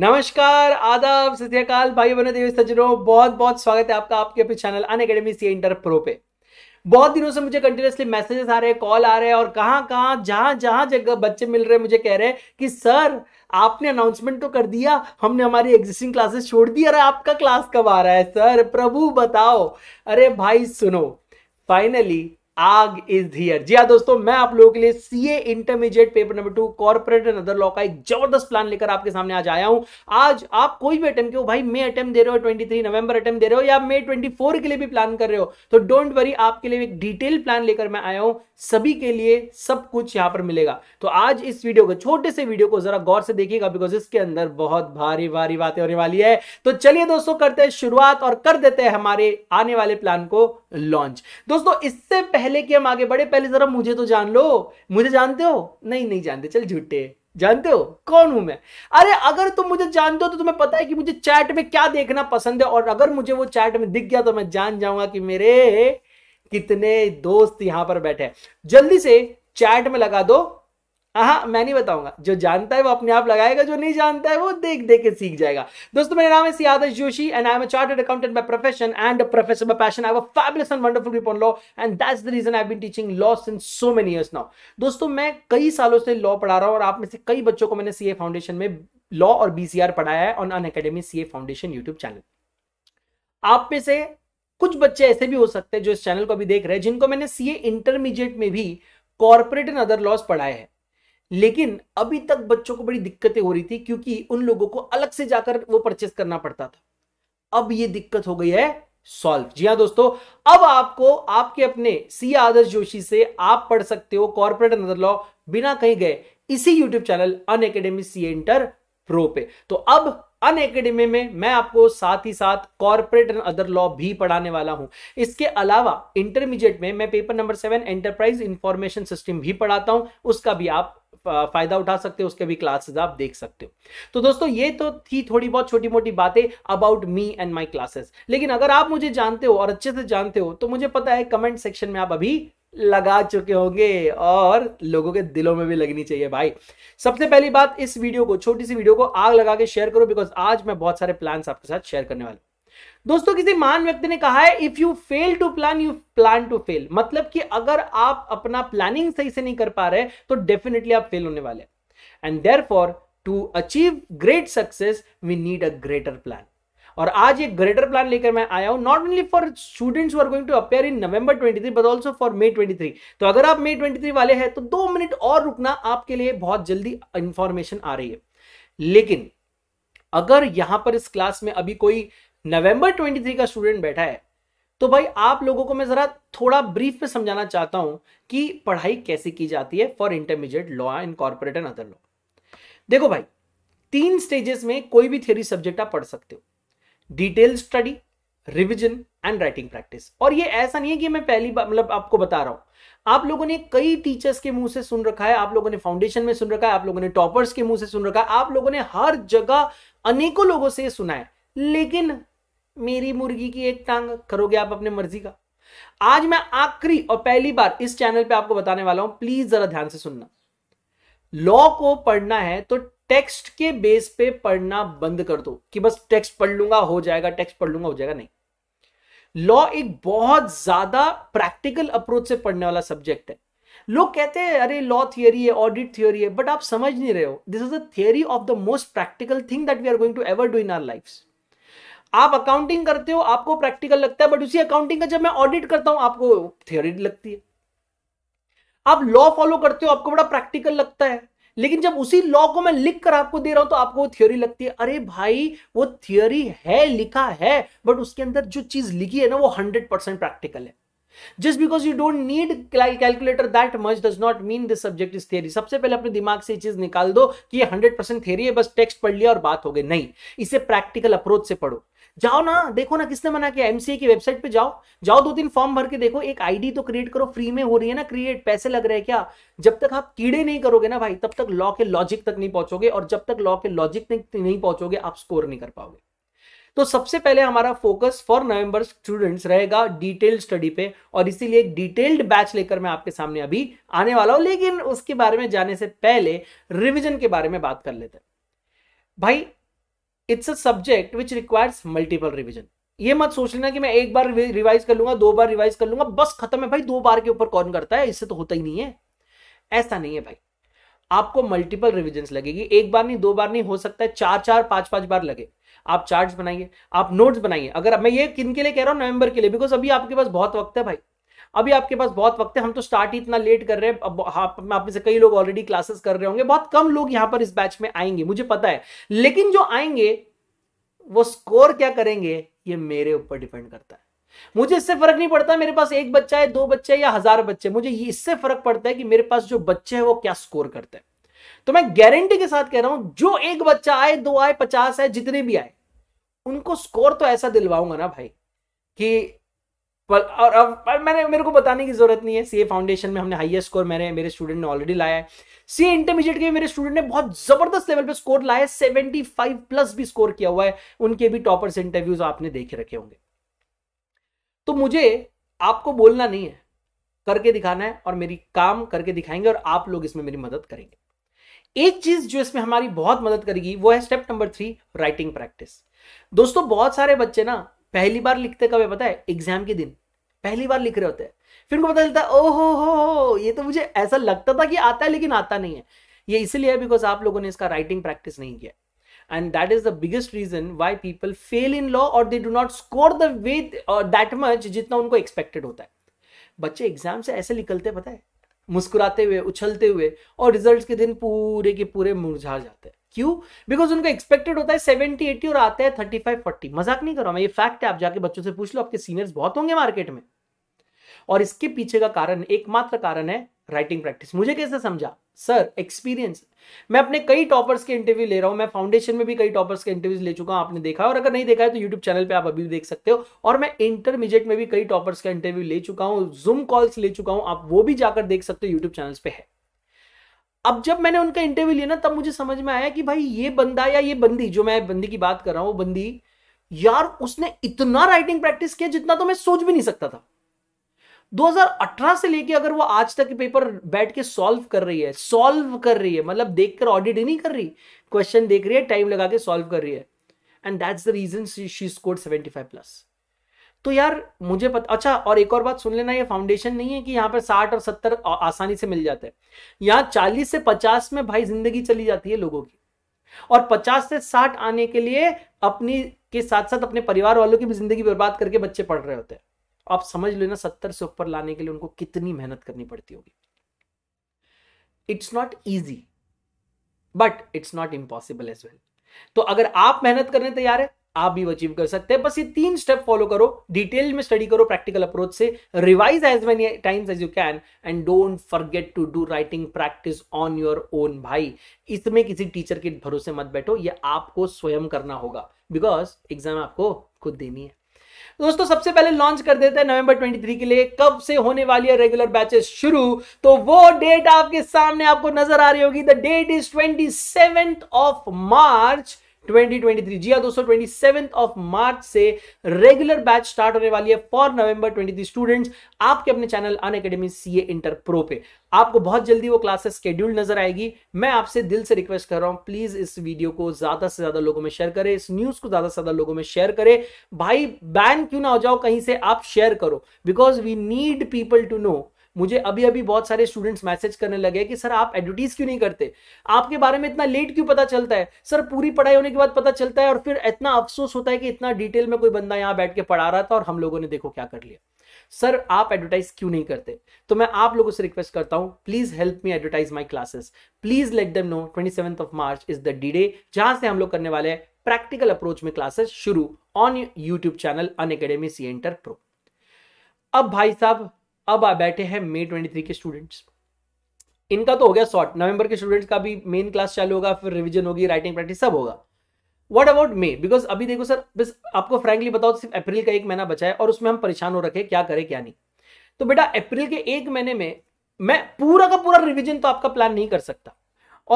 नमस्कार आदाब सत्याकाल भाई बहनों देवी सज्जनों बहुत बहुत स्वागत है आपका आपके अपने channel Unacademy C inter pro पे बहुत दिनों से मुझे कंटिन्यूसली मैसेजेस आ रहे हैं कॉल आ रहे हैं और कहाँ कहाँ जहाँ जहाँ जगह बच्चे मिल रहे हैं मुझे कह रहे हैं कि सर आपने अनाउंसमेंट तो कर दिया हमने हमारी एग्जिस्टिंग क्लासेस छोड़ दी अरे आपका क्लास कब आ रहा है सर प्रभु बताओ अरे भाई सुनो फाइनली आग इज धीयर जी हाँ दोस्तों मैं आप लोगों के लिए CA intermediate paper number two corporate and other law का एक जबरदस्त प्लान लेकर आपके सामने आज आया हूं आज आप कोई भी अटेम्प्ट हो भाई मे अटेम्प्ट दे रहे हो 23 नवंबर अटेम्प्ट दे रहे हो या मे 24 के लिए भी प्लान कर रहे हो तो डोंट वरी आपके लिए एक डिटेल प्लान लेकर मैं आया हूं सभी के लिए सब कुछ यहां पर मिलेगा तो आज इस वीडियो को छोटे से वीडियो को जरा गौर से देखिएगा बिकॉज इसके अंदर बहुत भारी भारी बातें होने वाली है तो चलिए दोस्तों करते हैं शुरुआत और कर देते हैं हमारे आने वाले प्लान को लॉन्च दोस्तों इससे पहले पहले कि हम आगे बढ़े पहले जरा मुझे तो जान लो मुझे जानते हो नहीं नहीं जानते चल झूठे जानते हो कौन हूं मैं अरे अगर तुम मुझे जानते हो तो तुम्हें पता है कि मुझे चैट में क्या देखना पसंद है और अगर मुझे वो चैट में दिख गया तो मैं जान जाऊंगा कि मेरे कितने दोस्त यहां पर बैठे जल्दी से चैट में लगा दो हाँ, हाँ मैं नहीं बताऊंगा जो जानता है वो अपने आप लगाएगा जो नहीं जानता है वो देख देख के सीख जाएगा दोस्तों मेरा नाम है Siyadash Joshi and I am chartered accountant by profession and professor by passion I fabulous and wonderful grip on law and that's the reason I been teaching law since so many years now दोस्तों मैं कई सालों से law पढ़ा रहा हूँ और आप में से कई बच्चों को मैंने सी फाउंडेशन में लॉ और बी पढ़ाया है on Unacademy C foundation YouTube channel आप में से कुछ बच्चे ऐसे भी हो सकते हैं जो इस चैनल को अभी देख रहे हैं जिनको मैंने सी इंटरमीडिएट में भी कॉर्पोरेट एंड अदर लॉस पढ़ाए हैं लेकिन अभी तक बच्चों को बड़ी दिक्कतें हो रही थी क्योंकि उन लोगों को अलग से जाकर वो परचेस करना पड़ता था अब ये दिक्कत हो गई है सॉल्व जी हाँ दोस्तों अब आपको आपके अपने सी आदर्श जोशी से आप पढ़ सकते हो कॉर्पोरेट अंदर लॉ बिना कहीं गए इसी YouTube channel Unacademy C inter pro पे तो अब अन एकेडमी में मैं आपको साथ ही साथ कॉर्पोरेट एंड अदर लॉ भी पढ़ाने वाला हूं इसके अलावा इंटरमीडिएट में मैं paper number seven enterprise information system भी पढ़ाता हूं उसका भी आप फ़ायदा उठा सकते हो उसके भी क्लासेज आप देख सकते हो तो दोस्तों ये तो थी थोड़ी बहुत छोटी मोटी बातें about me and my classes लेकिन अगर आप मुझे जानते हो और अच्छे से जानते हो तो मुझे पता है कमेंट सेक्शन में आप अभी लगा चुके होंगे और लोगों के दिलों में भी लगनी चाहिए भाई सबसे पहली बात इस वीडियो को छोटी सी वीडियो को आग लगा के शेयर करो बिकॉज आज मैं बहुत सारे प्लान्स आपके साथ शेयर करने वाला दोस्तों किसी महान व्यक्ति ने कहा है if you fail to plan you plan to fail मतलब कि अगर आप अपना प्लानिंग सही से नहीं कर पा रहे तो डेफिनेटली आप फेल होने वाले and there for to achieve great success we need a greater plan और आज एक ग्रेटर प्लान लेकर मैं आया हूं not only for students are going to appear in November 23 but also for May 23 तो अगर आप मे 23 वाले हैं तो दो मिनट और रुकना आपके लिए बहुत जल्दी इंफॉर्मेशन आ रही है लेकिन अगर यहां पर इस क्लास में अभी कोई नवंबर 23 का स्टूडेंट बैठा है तो भाई आप लोगों को मैं ज़रा थोड़ा ब्रीफ में समझाना चाहता हूं कि पढ़ाई कैसे की जाती है for intermediate law in corporate and other law देखो भाई तीन स्टेजेस में कोई भी थियरी सब्जेक्ट आप पढ़ सकते हो detail study revision and writing practice और ये ऐसा नहीं है कि मैं पहली बार मतलब आपको बता रहा हूं आप लोगों ने कई टीचर्स के मुंह से सुन रखा है आप लोगों ने फाउंडेशन में सुन रखा है आप लोगों ने टॉपर्स के मुंह से सुन रखा है आप लोगों ने हर जगह अनेकों लोगों से सुना है लेकिन मेरी मुर्गी की एक टांग करोगे आप अपने मर्जी का आज मैं आखिरी और पहली बार इस चैनल पे आपको बताने वाला हूं प्लीज जरा ध्यान से सुनना लॉ को पढ़ना है तो टेक्स्ट के बेस पे पढ़ना बंद कर दो कि बस टेक्स्ट पढ़ लूंगा हो जाएगा टेक्स्ट पढ़ लूंगा हो जाएगा नहीं लॉ एक बहुत ज्यादा प्रैक्टिकल अप्रोच से पढ़ने वाला सब्जेक्ट है लोग कहते हैं अरे लॉ थियोरी है ऑडिट थियोरी है बट आप समझ नहीं रहे हो this is the theory of the most practical thing that we are going to ever do in our lifes आप अकाउंटिंग करते हो आपको प्रैक्टिकल लगता है बट उसी अकाउंटिंग का जब मैं ऑडिट करता हूं आपको थियोरी लगती है आप लॉ फॉलो करते हो आपको बड़ा प्रैक्टिकल लगता है लेकिन जब उसी लॉ को मैं लिख कर आपको दे रहा हूं तो आपको वो थ्योरी लगती है अरे भाई वो थ्योरी है लिखा है बट उसके अंदर जो चीज लिखी है ना वो हंड्रेड परसेंट प्रैक्टिकल है just because you don't need calculator that much does not mean this subject is theory सबसे पहले अपने दिमाग से चीज निकाल दो कि ये हंड्रेड परसेंट थियरी है बस टेक्स्ट पढ़ लिया और बात हो गई नहीं इसे प्रैक्टिकल अप्रोच से पढ़ो जाओ ना देखो ना किसने मना किया एमसीए की वेबसाइट पे जाओ जाओ दो तीन फॉर्म भर के देखो एक आईडी तो क्रिएट करो फ्री में हो रही है ना क्रिएट पैसे लग रहे हैं क्या जब तक आप कीड़े नहीं करोगे ना भाई तब तक लॉ के लॉजिक तक नहीं पहुंचोगे और जब तक लॉ के लॉजिक तक नहीं पहुंचोगे आप स्कोर नहीं कर पाओगे तो सबसे पहले हमारा फोकस फॉर नवंबर स्टूडेंट्स रहेगा डिटेल्ड स्टडी पे और इसीलिए एक डिटेल्ड बैच लेकर मैं आपके सामने अभी आने वाला हूं लेकिन उसके बारे में जाने से पहले रिविजन के बारे में बात कर लेते हैं भाई it's a subject which requires multiple revision ये मत सोच लेना कि मैं एक बार रिवाइज कर लूंगा दो बार रिवाइज कर लूंगा बस खत्म है भाई दो बार के ऊपर कौन करता है इससे तो होता ही नहीं है ऐसा नहीं है भाई आपको मल्टीपल रिविजन लगेगी एक बार नहीं दो बार नहीं हो सकता है चार चार पांच पांच बार लगे आप चार्ट बनाइए आप नोट्स बनाइए अगर मैं ये किन के लिए कह रहा हूं नवंबर के लिए बिकॉज अभी आपके पास बहुत वक्त है भाई अभी आपके पास बहुत वक्त है हम तो स्टार्ट ही इतना लेट कर रहे हैं अब आप में आप में से कई लोग ऑलरेडी क्लासेस कर रहे होंगे बहुत कम लोग यहाँ पर इस बैच में आएंगे मुझे पता है लेकिन जो आएंगे वो स्कोर क्या करेंगे ये मेरे ऊपर डिपेंड करता है मुझे इससे फर्क नहीं पड़ता मेरे पास एक बच्चा है दो बच्चे या हजार बच्चे मुझे इससे फर्क पड़ता है कि मेरे पास जो बच्चे हैं वो क्या स्कोर करते हैं तो मैं गारंटी के साथ कह रहा हूं जो एक बच्चा आए दो आए पचास आए जितने भी आए उनको स्कोर तो ऐसा दिलवाऊंगा ना भाई कि पर और अब पर मैंने मेरे को बताने की जरूरत नहीं है सी ए फाउंडेशन में हमने हाईएस्ट स्कोर मेरे मेरे स्टूडेंट ने ऑलरेडी लाया है सी इंटरमीडिएट के मेरे स्टूडेंट ने बहुत जबरदस्त लेवल पे स्कोर लाया है फाइव प्लस भी स्कोर किया हुआ है उनके भी टॉपर्स इंटरव्यूज आपने देखे रखे होंगे तो मुझे आपको बोलना नहीं है करके दिखाना है और मेरी काम करके दिखाएंगे और आप लोग इसमें मेरी मदद करेंगे एक चीज जो इसमें हमारी बहुत मदद करेगी वो है step number three writing practice दोस्तों बहुत सारे बच्चे ना पहली बार लिखते कब है पता है एग्जाम के दिन पहली बार लिख रहे होते हैं फिर उनको पता चलता है ओ हो हो ये तो मुझे ऐसा लगता था कि आता है लेकिन आता नहीं है ये इसलिए है बिकॉज आप लोगों ने इसका राइटिंग प्रैक्टिस नहीं किया and that is the biggest reason why people fail in law और they do not score the way that much जितना उनको एक्सपेक्टेड होता है बच्चे एग्जाम से ऐसे निकलते पता है मुस्कुराते हुए उछलते हुए और रिजल्ट के दिन पूरे के पूरे मुरझा जाते हैं क्यों बिकॉज उनका एक्सपेक्टेड होता है सेवेंटी एटी और आता है थर्टी फाइव फोर्टी मजाक नहीं कर रहा मैं ये फैक्ट है आप जाके बच्चों से पूछ लो आपके सीनियर्स बहुत होंगे मार्केट में और इसके पीछे का कारण एकमात्र कारण है राइटिंग प्रैक्टिस मुझे कैसे समझा सर एक्सपीरियंस मैं अपने कई टॉपर्स के इंटरव्यू ले रहा हूं मैं फाउंडेशन में भी कई टॉपर्स के इंटरव्यूज ले चुका हूं आपने देखा है और अगर नहीं देखा है तो यूट्यूब चैनल पे आप अभी भी देख सकते हो और मैं इंटरमीडिएट में भी कई टॉपर्स का इंटरव्यू ले चुका हूं जूम कॉल्स ले चुका हूं आप वो भी जाकर देख सकते हो यूट्यूब चैनल पे है अब जब मैंने उनका इंटरव्यू लिया ना तब मुझे समझ में आया कि भाई ये बंदा या ये बंदी जो मैं बंदी की बात कर रहा हूं वो बंदी यार उसने इतना राइटिंग प्रैक्टिस किया जितना तो मैं सोच भी नहीं सकता था 2018 से लेके अगर वो आज तक पेपर बैठ के सॉल्व कर रही है सॉल्व कर रही है मतलब देखकर ऑडिट ही नहीं कर रही क्वेश्चन देख रही है टाइम लगा के सॉल्व कर रही है and that's the reason she score 75 plus तो यार मुझे पता अच्छा और एक और बात सुन लेना ये फाउंडेशन नहीं है कि यहाँ पर साठ और सत्तर आसानी से मिल जाते हैं यहाँ चालीस से पचास में भाई जिंदगी चली जाती है लोगों की और पचास से साठ आने के लिए अपनी के साथ साथ अपने परिवार वालों की भी जिंदगी बर्बाद करके बच्चे पढ़ रहे होते हैं तो आप समझ लेना सत्तर से ऊपर लाने के लिए उनको कितनी मेहनत करनी पड़ती होगी it's not easy but it's not impossible as well तो अगर आप मेहनत करने तैयार है आप भी अचीव कर सकते हैं बस ये तीन स्टेप फॉलो करो डिटेल में स्टडी करो प्रैक्टिकल अप्रोच से revise as many times as you can and don't forget to do writing practice on your own भाई इसमें किसी टीचर के भरोसे मत बैठो ये आपको स्वयं करना होगा बिकॉज एग्जाम आपको खुद देनी है दोस्तों सबसे पहले लॉन्च कर देते हैं नवंबर 23 के लिए कब से होने वाली है रेगुलर बैचेस शुरू तो वो डेट आपके सामने आपको नजर आ रही होगी the date is twenty of March 2023 2023 जी हाँ दोस्तों ट्वेंटी ऑफ मार्च से रेगुलर बैच स्टार्ट होने वाली है फॉर नवंबर 23 स्टूडेंट्स आपके अपने channel Unacademy C inter pro पे आपको बहुत जल्दी वो क्लासेस स्केड्यूल नजर आएगी मैं आपसे दिल से रिक्वेस्ट कर रहा हूं प्लीज इस वीडियो को ज्यादा से ज्यादा लोगों में शेयर करें इस न्यूज को ज्यादा से ज्यादा लोगों में शेयर करें भाई बैन क्यों ना हो जाओ कहीं से आप शेयर करो because we need people to know मुझे अभी अभी बहुत सारे स्टूडेंट्स मैसेज करने लगे कि सर आप एडवर्टीज क्यों नहीं करते आपके बारे में इतना लेट क्यों पता चलता है सर पूरी पढ़ाई होने के बाद पता चलता है और फिर इतना अफसोस होता है कि इतना डिटेल में कोई बंदा यहाँ बैठ के पढ़ा रहा था और हम लोगों ने देखो क्या कर लिया सर आप एडवर्टाइज क्यों नहीं करते तो मैं आप लोगों से रिक्वेस्ट करता हूं please help me advertise my classes please let them know twenty of March is the D day जहां से हम लोग करने वाले हैं प्रैक्टिकल अप्रोच में क्लासेस शुरू on YouTube channel Unacademy C inter pro अब भाई साहब अब आ बैठे हैं मे ट्वेंटी थ्री के स्टूडेंट्स इनका तो हो गया शॉर्ट नवंबर के स्टूडेंट्स का भी मेन क्लास चालू होगा फिर रिविजन होगी राइटिंग प्रैक्टिस सब होगा वट अबाउट मे बिकॉज अभी देखो सर बस आपको फ्रेंकली बताओ सिर्फ अप्रैल का एक महीना बचा है और उसमें हम परेशान हो रखे क्या करें क्या नहीं तो बेटा अप्रैल के एक महीने में मैं पूरा का पूरा रिविजन तो आपका प्लान नहीं कर सकता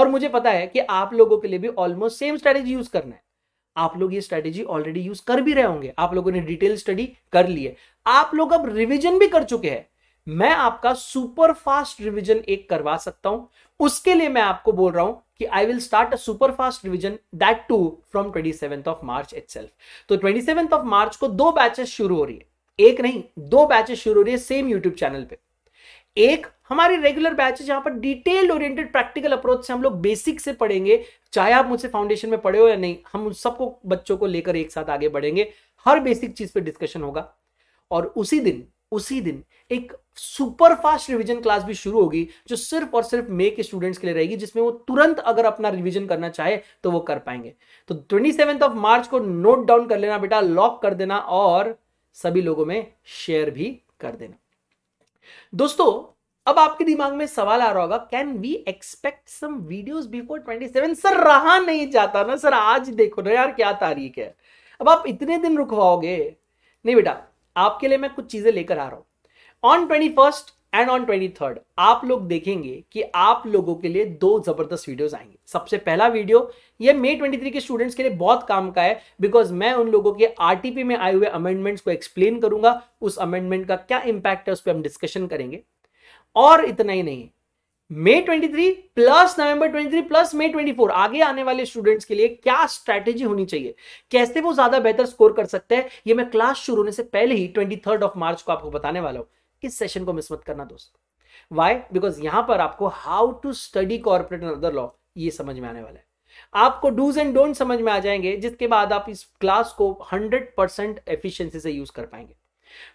और मुझे पता है कि आप लोगों के लिए भी ऑलमोस्ट सेम स्ट्रैटेजी यूज करना है आप लोग ये स्ट्रैटेजी ऑलरेडी यूज कर भी रहे होंगे आप लोगों ने डिटेल स्टडी कर ली है आप लोग अब रिविजन भी कर चुके हैं मैं आपका सुपर फास्ट रिविजन एक करवा सकता हूं उसके लिए मैं आपको बोल रहा हूं कि I will start a super fast revision that too from twenty seventh of March it तो ट्वेंटी सेवेंथ ऑफ मार्च को दो बैचेस शुरू हो रही है एक नहीं दो बैचेस शुरू हो रही है सेम यूट्यूब चैनल पे एक हमारी रेगुलर बैच है जहां पर डिटेल्ड ओरिएंटेड प्रैक्टिकल अप्रोच से हम लोग बेसिक से पढ़ेंगे चाहे आप मुझसे फाउंडेशन में पढ़े हो या नहीं हम उन सबको बच्चों को लेकर एक साथ आगे बढ़ेंगे हर बेसिक चीज पे डिस्कशन होगा और उसी दिन उसी दिन एक सुपर फास्ट रिवीजन क्लास भी शुरू होगी जो सिर्फ और सिर्फ मे के स्टूडेंट्स के लिए रहेगी जिसमें वो तुरंत अगर अपना रिवीजन करना चाहे तो वो कर पाएंगे तो ट्वेंटी ऑफ मार्च को नोट डाउन कर लेना बेटा लॉक कर देना और सभी लोगों में शेयर भी कर देना दोस्तों अब आपके दिमाग में सवाल आ रहा होगा can we expect some videos before 27 sir रहा नहीं जाता ना सर आज देखो ना यार क्या तारीख है अब आप इतने दिन रुकवाओगे नहीं बेटा आपके लिए मैं कुछ चीजें लेकर आ रहा हूं on twenty first and on twenty third आप लोग देखेंगे कि आप लोगों के लिए दो जबरदस्त वीडियोस आएंगे सबसे पहला वीडियो ये ट्वेंटी थ्री के स्टूडेंट्स के लिए बहुत काम का है बिकॉज मैं उन लोगों के आरटीपी में आए हुए अमेंडमेंट्स को एक्सप्लेन करूंगा उस अमेंडमेंट का क्या इंपैक्ट है उस पर हम डिस्कशन करेंगे और इतना ही नहीं मे 23 प्लस नवंबर 23 प्लस मे 24 आगे आने वाले स्टूडेंट्स के लिए क्या स्ट्रेटेजी होनी चाहिए कैसे वो ज्यादा बेहतर स्कोर कर सकते हैं ये मैं क्लास शुरू होने से पहले ही ट्वेंटी ऑफ मार्च को आपको बताने वाला हूं इस सेशन को मिस मत करना दोस्त वाई बिकॉज यहां पर आपको how to study corporate and other law ये समझ में आने वाला है आपको डूज एंड डोंट समझ में आ जाएंगे जिसके बाद आप इस क्लास को 100% परसेंट एफिशिएंसी से यूज कर पाएंगे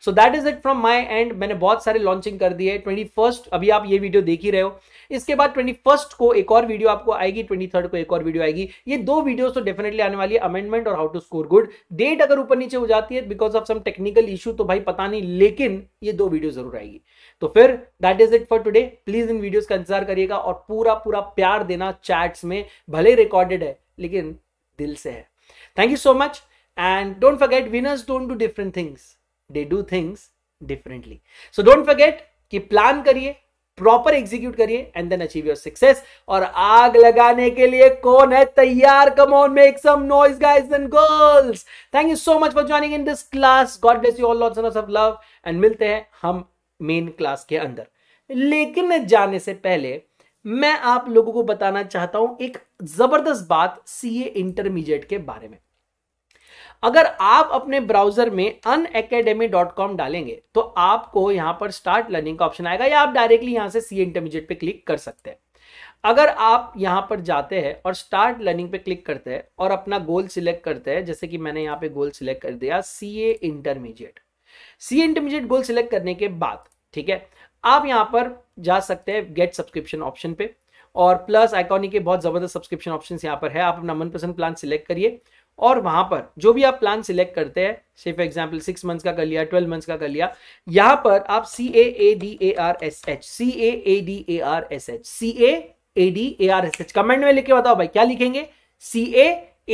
so that is it from my end मैंने बहुत सारे लॉन्चिंग कर दिए ट्वेंटी फर्स्ट अभी आप ये वीडियो देख ही रहे हो इसके बाद ट्वेंटी फर्स्ट को एक और वीडियो आपको आएगी ट्वेंटी थर्ड को एक और वीडियो आएगी ये दो वीडियोस तो डेफिनेटली आने वाली है अमेंडमेंट और how to score good date अगर ऊपर नीचे हो जाती है because of some technical issue तो भाई पता नहीं लेकिन ये दो वीडियो जरूर आएगी तो फिर that is it for today please इन वीडियोज का इंतजार करिएगा और पूरा पूरा प्यार देना चैट्स में भले रिकॉर्डेड है लेकिन दिल से है thank you so much and don't forget winners don't do different things they do things differently so don't forget कि प्लान करिए प्रॉपर एग्जीक्यूट करिए and then achieve your success और आग लगाने के लिए कौन है तैयार come on make some noise guys and girls thank you so much for joining in this class God bless you all lots and of love एंड मिलते हैं हम मेन क्लास के अंदर लेकिन जाने से पहले मैं आप लोगों को बताना चाहता हूं एक जबरदस्त बात सीए इंटरमीडिएट के बारे में अगर आप अपने ब्राउजर में अन डालेंगे तो आपको यहां पर स्टार्ट लर्निंग का ऑप्शन आएगा या आप डायरेक्टली यहां से सी इंटरमीडिएट पे क्लिक कर सकते हैं अगर आप यहां पर जाते हैं और स्टार्ट लर्निंग पे क्लिक करते हैं और अपना गोल सिलेक्ट करते हैं जैसे कि मैंने यहां पे गोल सिलेक्ट कर दिया C A intermediate C intermediate goal select करने के बाद ठीक है आप यहां पर जा सकते हैं गेट सब्सक्रिप्शन ऑप्शन पे और प्लस आइकॉनिक के बहुत ज़बरदस्त सब्सक्रिप्शन ऑप्शन यहां पर है आप अपना मनपसंद प्लान सिलेक्ट करिए और वहां पर जो भी आप प्लान सिलेक्ट करते हैं से फॉर एग्जाम्पल सिक्स मंथ्स का कर लिया ट्वेल्व मंथ्स का कर लिया यहां पर आप C A A D A R S H C A A D A R S H C A A D A R S H comment में लिख के बताओ भाई क्या लिखेंगे C A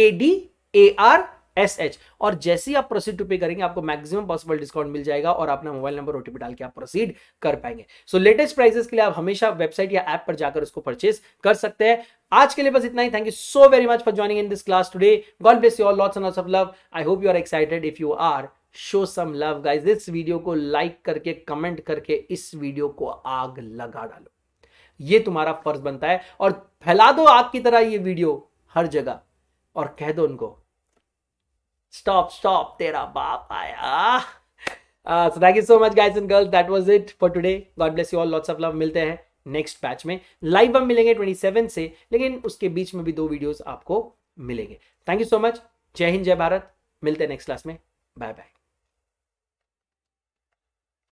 A D A R S H और जैसे ही आप प्रोसीड टू पे करेंगे आपको मैक्सिमम पॉसिबल डिस्काउंट मिल जाएगा और अपना मोबाइल नंबर ओटीपी डाल के आप प्रोसीड कर पाएंगे सो लेटेस्ट प्राइसेस के लिए आप हमेशा वेबसाइट या ऐप पर जाकर उसको परचेस कर सकते हैं आज के लिए बस इतना ही thank you so very much for joining in this class today God bless you all lots and lots of love I hope you are excited if you are show some love guys इस video को like करके comment करके इस video को आग लगा डालो ये तुम्हारा फर्ज बनता है और फैला दो आपकी तरह ये वीडियो हर जगह और कह दो उनको stop stop tera baap aaya uh, so thank you so much guys and girls that was it for today god bless you all lots of love milte hain next batch में live हम मिलेंगे 27 से लेकिन उसके बीच में भी दो videos आपको मिलेंगे थैंक यू सो मच जय हिंद जय भारत मिलते हैं नेक्स्ट क्लास में बाय बाय